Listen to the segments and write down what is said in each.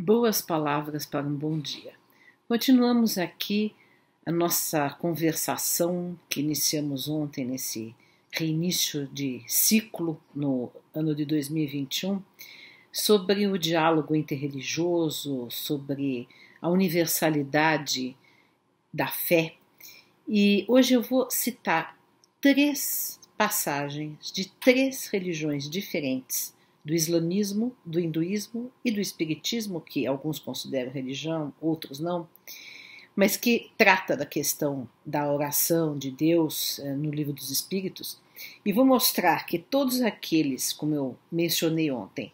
Boas palavras para um bom dia. Continuamos aqui a nossa conversação que iniciamos ontem nesse reinício de ciclo no ano de 2021 sobre o diálogo interreligioso, sobre a universalidade da fé. E hoje eu vou citar três passagens de três religiões diferentes do islamismo, do hinduísmo e do espiritismo, que alguns consideram religião, outros não, mas que trata da questão da oração de Deus eh, no Livro dos Espíritos, e vou mostrar que todos aqueles, como eu mencionei ontem,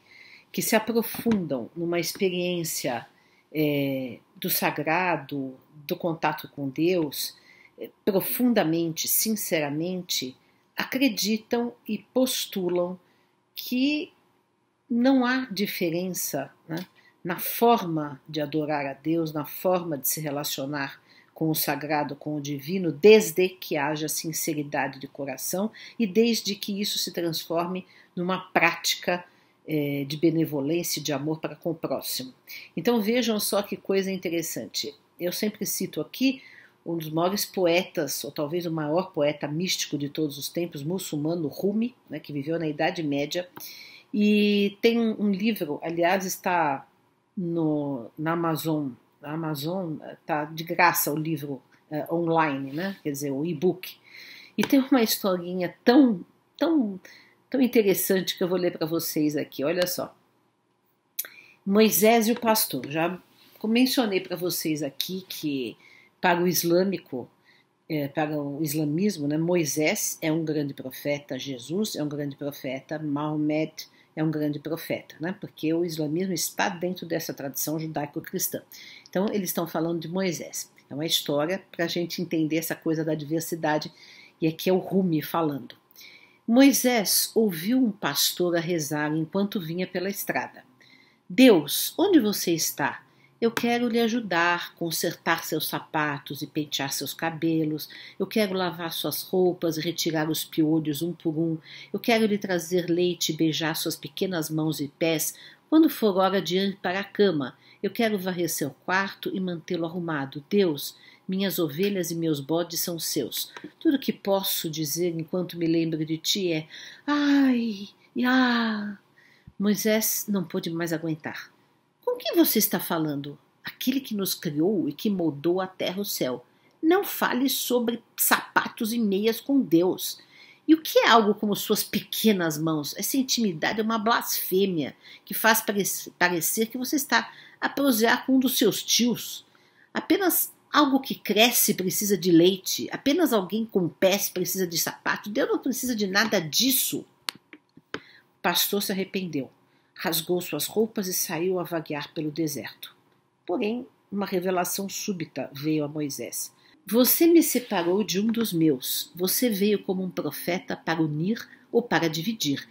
que se aprofundam numa experiência é, do sagrado, do contato com Deus, é, profundamente, sinceramente, acreditam e postulam que não há diferença né, na forma de adorar a Deus, na forma de se relacionar com o sagrado, com o divino, desde que haja sinceridade de coração e desde que isso se transforme numa prática eh, de benevolência, de amor para com o próximo. Então vejam só que coisa interessante. Eu sempre cito aqui um dos maiores poetas, ou talvez o maior poeta místico de todos os tempos, muçulmano Rumi, né, que viveu na Idade Média e tem um, livro, aliás, está no, na Amazon. Na Amazon está eh, de graça o livro uh, online, né? quer dizer, o e-book. E tem uma historinha tão, tão, tão interessante que eu vou ler para vocês aqui. Olha só. Moisés e o pastor. Já mencionei para vocês aqui que para o islâmico, é, para o islamismo, né, Moisés é um grande profeta, Jesus é um grande profeta, Maomé é um grande profeta, né? porque o islamismo está dentro dessa tradição judaico-cristã. Então, eles estão falando de Moisés. É uma história para a gente entender essa coisa da diversidade, e aqui é o Rumi falando. Moisés ouviu um pastor a rezar enquanto vinha pela estrada. Deus, onde você está? Eu quero lhe ajudar, consertar seus sapatos e pentear seus cabelos. Eu quero lavar suas roupas e retirar os piolhos um por um. Eu quero lhe trazer leite e beijar suas pequenas mãos e pés quando for hora de ir para a cama. Eu quero varrer seu quarto e mantê-lo arrumado. Deus, minhas ovelhas e meus bodes são seus. Tudo que posso dizer enquanto me lembro de ti é: ai, ah! Moisés não pôde mais aguentar. Com quem você está falando? Aquele que nos criou e que moldou a terra e o céu. Não fale sobre sapatos e meias com Deus. E o que é algo como suas pequenas mãos? Essa intimidade é uma blasfêmia que faz parecer que você está a prosear com um dos seus tios. Apenas algo que cresce precisa de leite, apenas alguém com pés precisa de sapato. Deus não precisa de nada disso. O pastor se arrependeu rasgou suas roupas e saiu a vaguear pelo deserto. Porém, uma revelação súbita veio a Moisés. Você me separou de um dos meus. Você veio como um profeta para unir ou para dividir.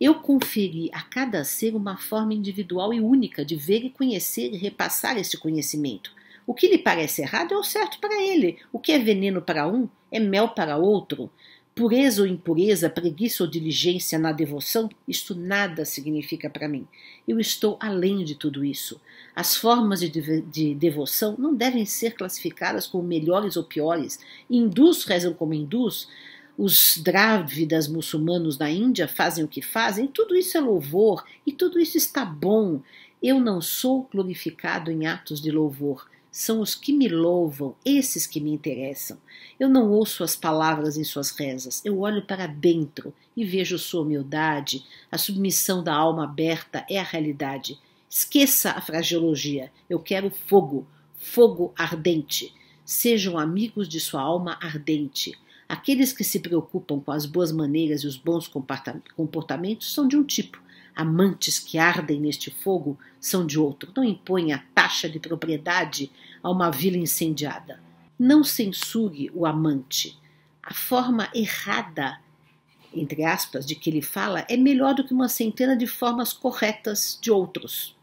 Eu conferi a cada ser uma forma individual e única de ver e conhecer e repassar este conhecimento. O que lhe parece errado é o certo para ele. O que é veneno para um é mel para outro. Pureza ou impureza, preguiça ou diligência na devoção, isto nada significa para mim. Eu estou além de tudo isso. As formas de, de, devoção não devem ser classificadas como melhores ou piores. Hindus rezam como hindus, os drávidas muçulmanos da Índia fazem o que fazem, tudo isso é louvor e tudo isso está bom. Eu não sou glorificado em atos de louvor são os que me louvam, esses que me interessam. Eu não ouço as palavras em suas rezas, eu olho para dentro e vejo sua humildade, a submissão da alma aberta é a realidade. Esqueça a frageologia, eu quero fogo, fogo ardente. Sejam amigos de sua alma ardente. Aqueles que se preocupam com as boas maneiras e os bons comportamentos são de um tipo, Amantes que ardem neste fogo são de outro. Não impõe a taxa de propriedade a uma vila incendiada. Não censure o amante. A forma errada, entre aspas, de que ele fala é melhor do que uma centena de formas corretas de outros.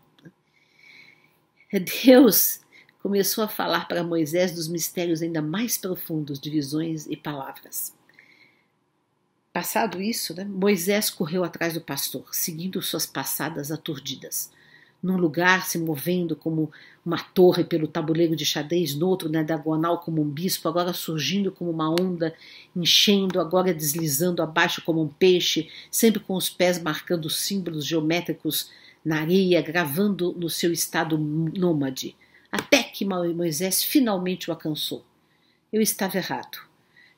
Deus começou a falar para Moisés dos mistérios ainda mais profundos de visões e palavras. Passado isso, né, Moisés correu atrás do pastor, seguindo suas passadas aturdidas. Num lugar, se movendo como uma torre pelo tabuleiro de xadrez, noutro, outro, na né, diagonal, como um bispo, agora surgindo como uma onda, enchendo, agora deslizando abaixo como um peixe, sempre com os pés marcando símbolos geométricos na areia, gravando no seu estado nômade, até que Moisés finalmente o alcançou. Eu estava errado.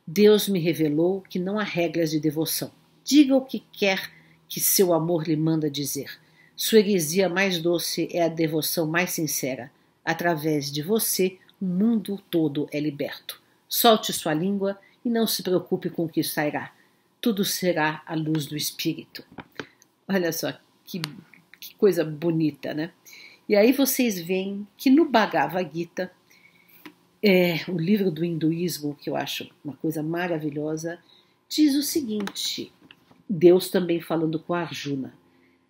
Deus me revelou que não há regras de devoção. Diga o que quer que seu amor lhe manda dizer. Sua heresia mais doce é a devoção mais sincera. Através de você, o mundo todo é liberto. Solte sua língua e não se preocupe com o que sairá. Tudo será a luz do Espírito. Olha só que, que coisa bonita, né? E aí vocês veem que no Bhagavad Gita, é, o livro do hinduísmo, que eu acho uma coisa maravilhosa, diz o seguinte: Deus também falando com Arjuna.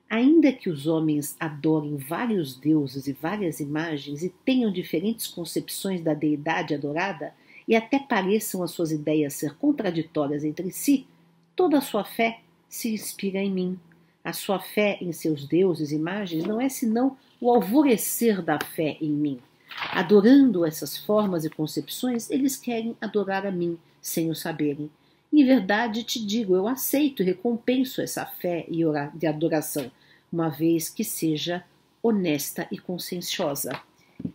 Ainda que os homens adorem vários deuses e várias imagens e tenham diferentes concepções da deidade adorada, e até pareçam as suas ideias ser contraditórias entre si, toda a sua fé se inspira em mim. A sua fé em seus deuses e imagens não é senão o alvorecer da fé em mim. Adorando essas formas e concepções, eles querem adorar a mim, sem o saberem. Em verdade te digo, eu aceito e recompenso essa fé e de adoração, uma vez que seja honesta e conscienciosa.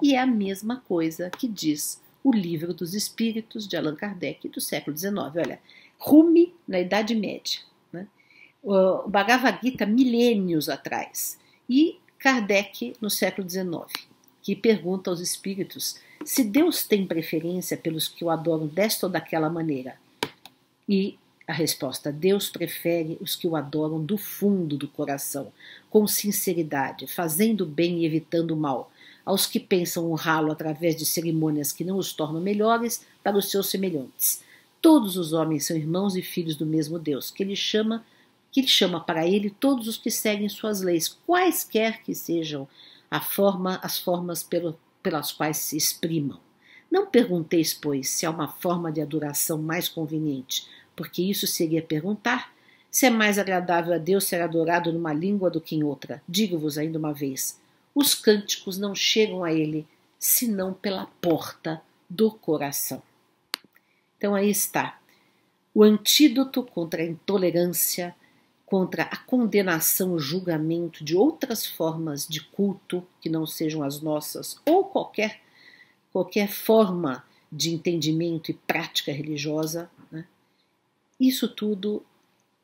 E é a mesma coisa que diz o Livro dos Espíritos de Allan Kardec do século XIX. Olha, rume na Idade Média, né? o Bhagavad Gita milênios atrás e Kardec no século XIX que pergunta aos espíritos se Deus tem preferência pelos que o adoram desta ou daquela maneira. E a resposta: Deus prefere os que o adoram do fundo do coração, com sinceridade, fazendo bem e evitando o mal, aos que pensam honrá-lo através de cerimônias que não os tornam melhores para os seus semelhantes. Todos os homens são irmãos e filhos do mesmo Deus, que ele chama que ele chama para ele todos os que seguem suas leis, quaisquer que sejam a forma, as formas pelo, pelas quais se exprimam. Não pergunteis, pois, se há uma forma de adoração mais conveniente, porque isso seria perguntar se é mais agradável a Deus ser adorado numa língua do que em outra. Digo-vos ainda uma vez: os cânticos não chegam a ele senão pela porta do coração. Então aí está o antídoto contra a intolerância, contra a condenação, o julgamento de outras formas de culto que não sejam as nossas ou qualquer qualquer forma de entendimento e prática religiosa, né? isso tudo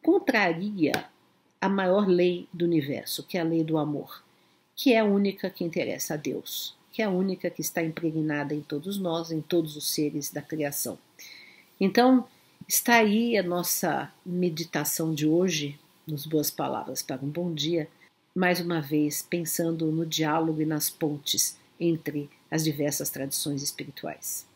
contraria a maior lei do universo, que é a lei do amor, que é a única que interessa a Deus, que é a única que está impregnada em todos nós, em todos os seres da criação. Então, está aí a nossa meditação de hoje nos Boas Palavras para um Bom Dia, mais uma vez pensando no diálogo e nas pontes entre as diversas tradições espirituais.